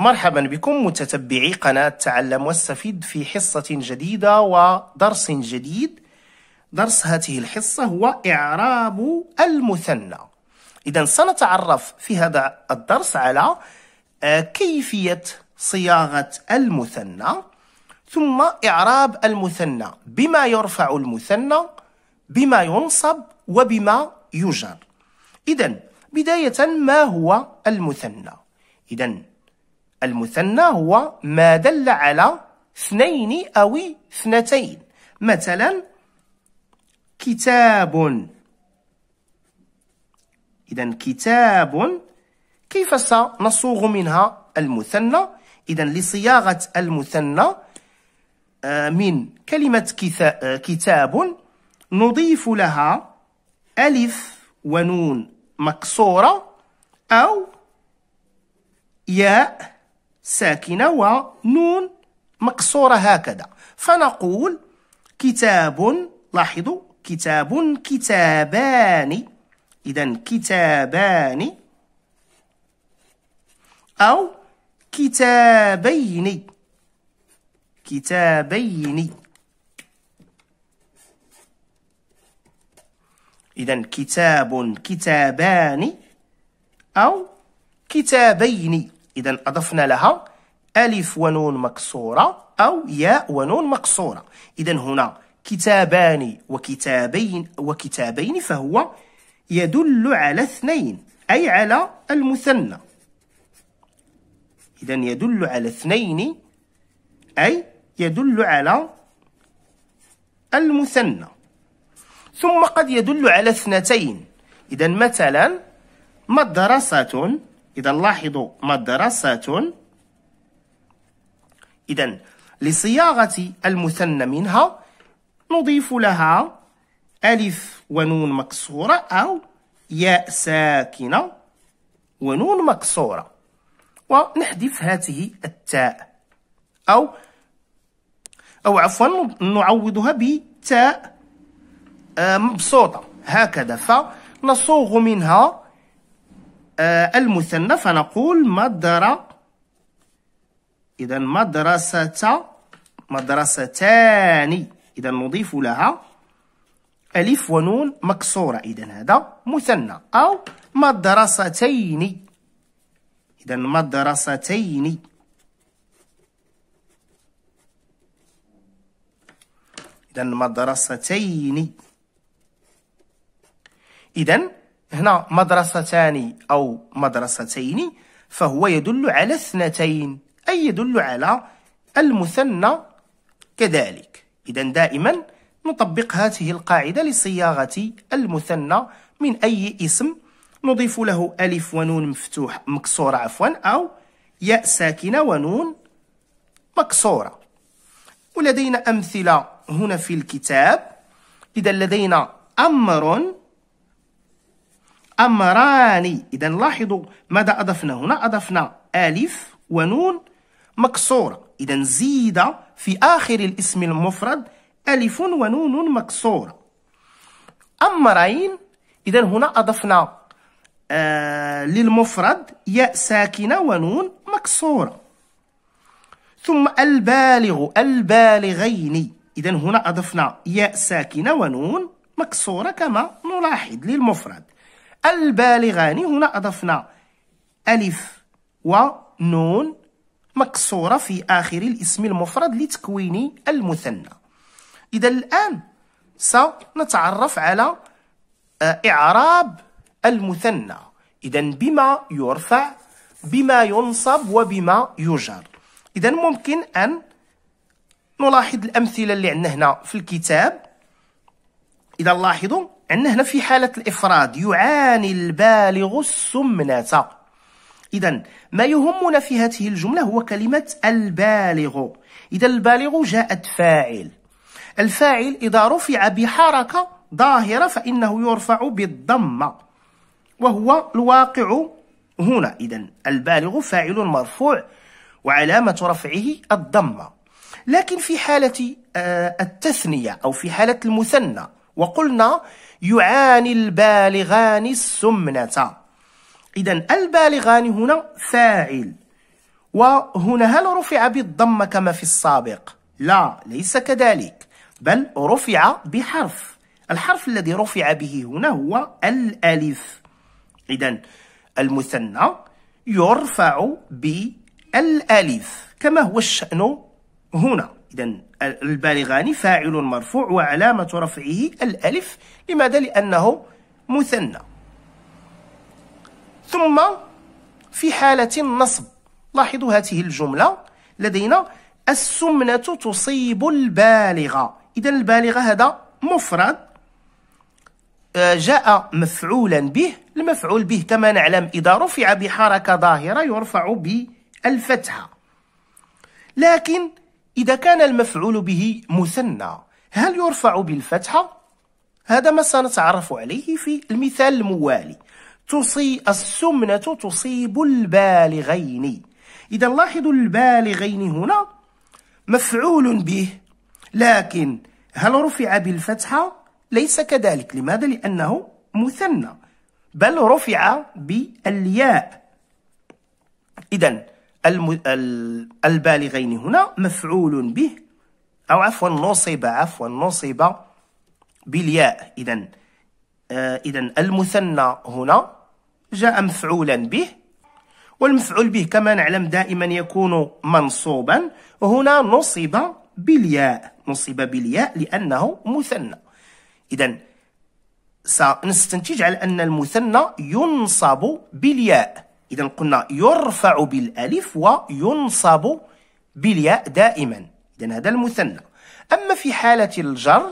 مرحبا بكم متتبعي قناة تعلم واستفيد في حصة جديدة ودرس جديد درس هذه الحصة هو إعراب المثنى إذا سنتعرف في هذا الدرس على آه، كيفية صياغة المثنى ثم إعراب المثنى بما يرفع المثنى بما ينصب وبما يجر إذا بداية ما هو المثنى؟ إذا المثنى هو ما دل على اثنين أو اثنتين مثلا كتاب إذا كتاب كيف سنصوغ منها المثنى إذا لصياغة المثنى آه، من كلمة آه، كتاب نضيف لها ألف ونون مكسورة أو ياء ساكنة ونون مقصورة هكذا فنقول كتاب لاحظوا كتاب كتابان إذا كتابان أو كتابين كتابين إذا كتاب كتابان أو كتابين إذا أضفنا لها ألف ونون مكسورة أو ياء ونون مكسورة إذا هنا كتابان وكتابين وكتابين فهو يدل على اثنين أي على المثنى إذا يدل على اثنين أي يدل على المثنى ثم قد يدل على اثنتين إذا مثلا مدرسة إذا لاحظوا مدرسة إذا لصياغة المثنى منها نضيف لها ألف ونون مكسورة أو ياء ساكنة ونون مكسورة ونحذف هذه التاء أو أو عفوا نعوضها بتاء آه، مبسوطة هكذا فنصوغ منها آه، المثنى فنقول مدر إذا مدرسة مدرستان إذا نضيف لها ألف ونون مكسورة إذا هذا مثنى أو مدرستين إذا مدرستين إذا مدرستين إذا هنا مدرستان أو مدرستين فهو يدل على اثنتين أي يدل على المثنى كذلك إذا دائما نطبق هذه القاعدة لصياغة المثنى من أي اسم نضيف له ألف ونون مفتوح مكسورة عفوا أو ياء ساكنة ونون مكسورة ولدينا أمثلة هنا في الكتاب إذا لدينا أمر أمران إذا لاحظوا ماذا أضفنا هنا أضفنا ألف ونون مكسورة إذا زيد في آخر الاسم المفرد ألف ونون مكسورة أمرين إذا هنا أضفنا آه للمفرد ياء ساكنة ونون مكسورة ثم البالغ البالغين إذا هنا أضفنا ياء ساكنة ونون مكسورة كما نلاحظ للمفرد البالغان هنا أضفنا ألف ونون مكسورة في آخر الاسم المفرد لتكوين المثنى إذا الآن سنتعرف على آه، إعراب المثنى إذا بما يرفع بما ينصب وبما يجر إذا ممكن أن نلاحظ الأمثلة اللي عندنا هنا في الكتاب إذا لاحظوا عندنا هنا في حالة الإفراد يعاني البالغ السمنة إذا ما يهمنا في هذه الجملة هو كلمة البالغ إذا البالغ جاءت فاعل الفاعل إذا رفع بحركة ظاهرة فإنه يرفع بالضمة وهو الواقع هنا إذا البالغ فاعل مرفوع وعلامة رفعه الضمة لكن في حالة آه، التثنية أو في حالة المثنى وقلنا يعاني البالغان السمنة إذا البالغان هنا فاعل وهنا هل رفع بالضم كما في السابق؟ لا ليس كذلك بل رفع بحرف الحرف الذي رفع به هنا هو الألف إذا المثنى يرفع بالألف كما هو الشأن هنا إذا البالغان فاعل مرفوع وعلامة رفعه الألف لماذا؟ لأنه مثنى ثم في حالة النصب لاحظوا هذه الجملة لدينا السمنة تصيب البالغة إذا البالغة هذا مفرد آه، جاء مفعولا به المفعول به كما نعلم إذا رفع بحركة ظاهرة يرفع بالفتحة لكن إذا كان المفعول به مثنى هل يرفع بالفتحة؟ هذا ما سنتعرف عليه في المثال الموالي تصي السمنة تصيب البالغين إذا لاحظوا البالغين هنا مفعول به لكن هل رفع بالفتحة؟ ليس كذلك لماذا؟ لأنه مثنى بل رفع بالياء إذا البالغين هنا مفعول به أو عفوا نصب عفوا نصب بالياء إذا آه، إذا المثنى هنا جاء مفعولا به والمفعول به كما نعلم دائما يكون منصوبا وهنا نصب بالياء نصب بالياء لأنه مثنى إذا سنستنتج على أن المثنى ينصب بالياء إذا قلنا يرفع بالألف وينصب بالياء دائما إذا هذا المثنى أما في حالة الجر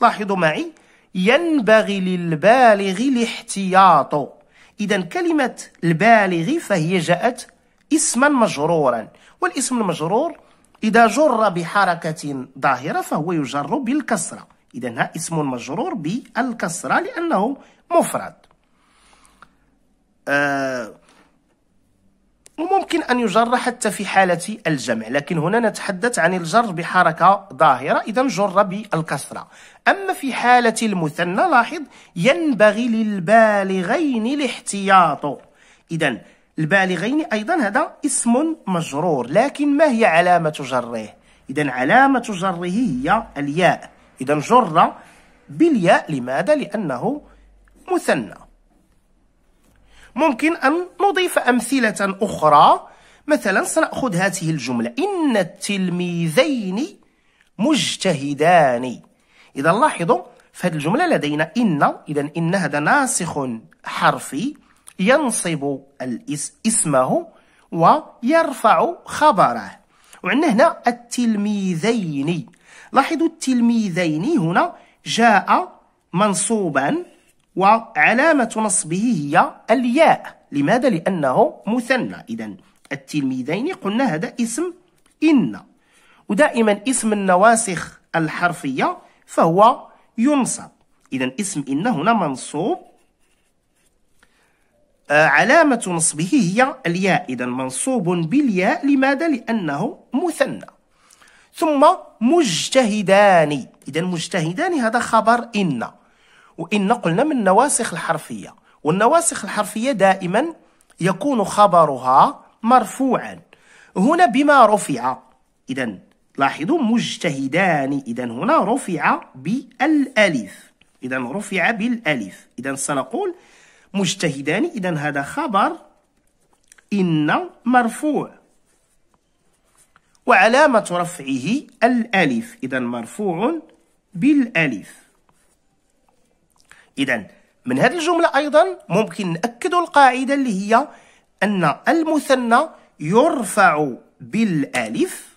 لاحظوا معي ينبغي للبالغ الاحتياط إذا كلمة البالغ فهي جاءت اسما مجرورا والاسم المجرور إذا جر بحركة ظاهرة فهو يجر بالكسرة إذا اسم مجرور بالكسرة لأنه مفرد آه، وممكن أن يجر حتى في حالة الجمع لكن هنا نتحدث عن الجر بحركة ظاهرة إذا جر بالكسرة أما في حالة المثنى لاحظ ينبغي للبالغين الاحتياط إذا البالغين أيضا هذا اسم مجرور لكن ما هي علامة جره إذا علامة جره هي الياء إذا جر بالياء لماذا؟ لأنه مثنى ممكن أن نضيف أمثلة أخرى مثلا سنأخذ هذه الجملة إن التلميذين مجتهدان إذا لاحظوا في هذه الجملة لدينا إن إذا إن هذا ناسخ حرفي ينصب اسمه ويرفع خبره وعندنا هنا التلميذين لاحظوا التلميذين هنا جاء منصوبا وعلامة نصبه هي الياء لماذا؟ لأنه مثنى إذا التلميذين قلنا هذا اسم إن ودائما اسم النواسخ الحرفية فهو ينصب إذا اسم إن هنا منصوب آه، علامة نصبه هي الياء إذا منصوب بالياء لماذا؟ لأنه مثنى ثم مجتهدان إذا مجتهدان هذا خبر إن وإن قلنا من النواسخ الحرفية والنواسخ الحرفية دائما يكون خبرها مرفوعا هنا بما رفع إذا لاحظوا مجتهدان إذا هنا رفع بالألف إذا رفع بالألف إذا سنقول مجتهدان إذا هذا خبر إن مرفوع وعلامة رفعه الألف إذا مرفوع بالألف إذا من هذه الجملة أيضا ممكن نأكد القاعدة اللي هي أن المثنى يرفع بالألف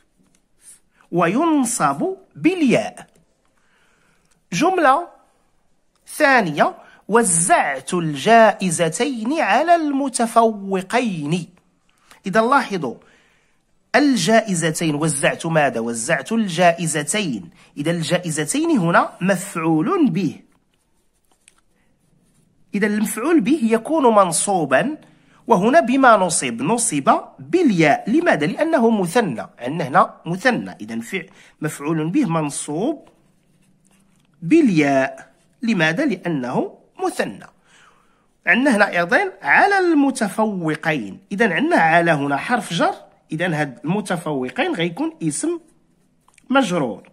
وينصب بالياء جملة ثانية وزعت الجائزتين على المتفوقين إذا لاحظوا الجائزتين وزعت ماذا؟ وزعت الجائزتين إذا الجائزتين هنا مفعول به إذا المفعول به يكون منصوبا وهنا بما نصب نصب بالياء لماذا؟ لأنه مثنى عندنا هنا مثنى إذا مفعول به منصوب بالياء لماذا؟ لأنه مثنى عندنا هنا أيضا على المتفوقين إذا عندنا على هنا حرف جر إذا هاد المتفوقين غيكون اسم مجرور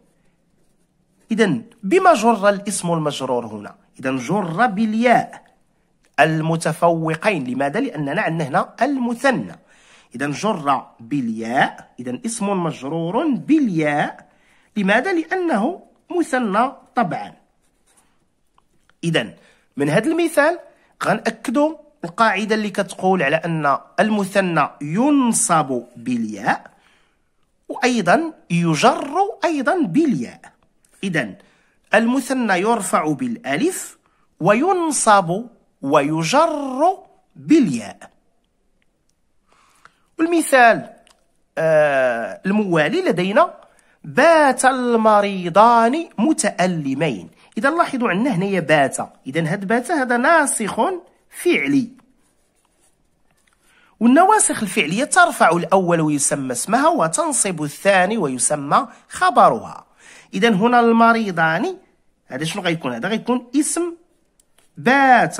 إذا بما جر الاسم المجرور هنا إذا جر بالياء المتفوقين لماذا لاننا عندنا هنا المثنى اذا جر بالياء اذا اسم مجرور بالياء لماذا لانه مثنى طبعا اذا من هذا المثال غنأكدوا القاعده اللي كتقول على ان المثنى ينصب بالياء وايضا يجر ايضا بالياء اذا المثنى يرفع بالالف وينصب ويجر بالياء والمثال آه الموالي لدينا بات المريضان متألمين إذا لاحظوا عندنا هنا بات إذا هاد بات هذا ناسخ فعلي والنواسخ الفعلية ترفع الأول ويسمى اسمها وتنصب الثاني ويسمى خبرها إذا هنا المريضان هذا شنو غيكون هذا غيكون اسم بات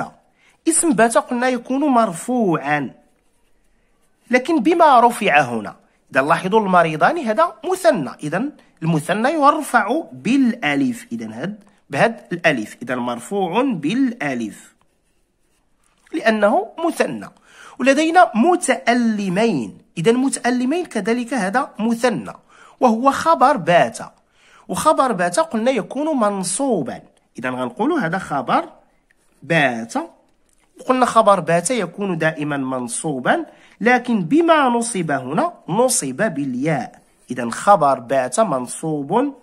اسم بات قلنا يكون مرفوعا لكن بما رفع هنا إذا لاحظوا المريضان هذا مثنى إذا المثنى يرفع بالألف إذا هاد بهاد الألف إذا مرفوع بالألف لأنه مثنى ولدينا متألمين إذا متألمين كذلك هذا مثنى وهو خبر بات وخبر بات قلنا يكون منصوبا إذا غنقولوا هذا خبر بات قلنا خبر بات يكون دائما منصوبا لكن بما نصب هنا نصب بالياء إذا خبر بات منصوب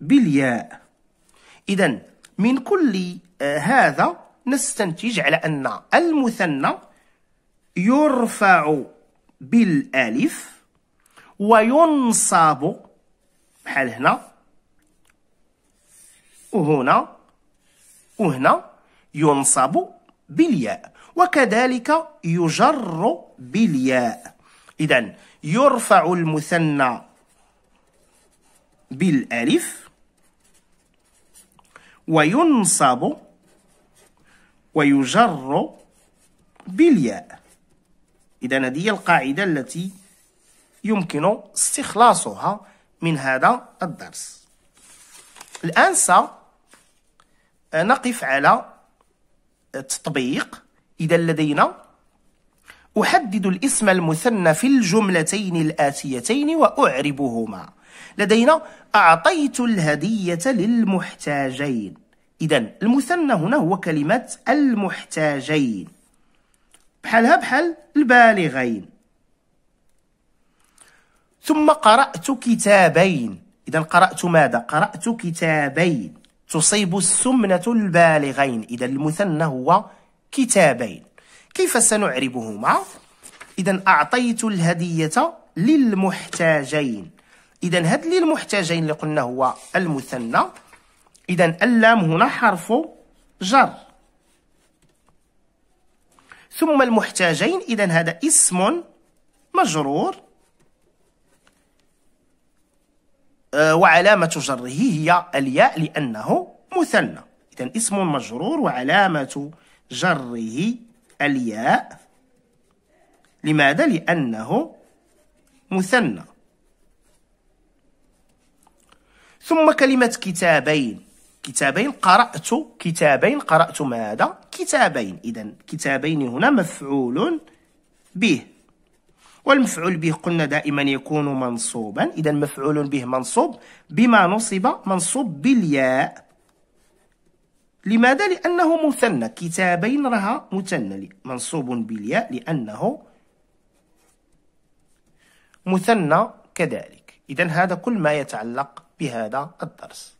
بالياء إذا من كل آه، هذا نستنتج على أن المثنى يرفع بالالف وينصب بحال هنا وهنا وهنا ينصب بالياء وكذلك يجر بالياء إذا يرفع المثنى بالألف وينصب ويجر بالياء إذا هذه هي القاعدة التي يمكن استخلاصها من هذا الدرس الآن سنقف على التطبيق إذا لدينا أحدد الاسم المثنى في الجملتين الآتيتين وأعربهما لدينا أعطيت الهدية للمحتاجين إذا المثنى هنا هو كلمة المحتاجين بحالها بحال البالغين ثم قرأت كتابين إذا قرأت ماذا؟ قرأت كتابين تصيب السمنة البالغين إذا المثنى هو كتابين كيف سنعربهما؟ إذا أعطيت الهدية للمحتاجين إذا هاد للمحتاجين اللي قلنا هو المثنى إذا اللام هنا حرف جر ثم المحتاجين إذا هذا اسم مجرور آه، وعلامة جره هي الياء لأنه مثنى إذا اسم مجرور وعلامة جره الياء لماذا؟ لأنه مثنى ثم كلمة كتابين كتابين قرأت كتابين قرأت ماذا؟ كتابين إذا كتابين هنا مفعول به والمفعول به قلنا دائما يكون منصوبا إذا مفعول به منصوب بما نصب منصوب بالياء لماذا؟ لأنه مثنى كتابين رها مثنى منصوب بالياء لأنه مثنى كذلك إذا هذا كل ما يتعلق بهذا الدرس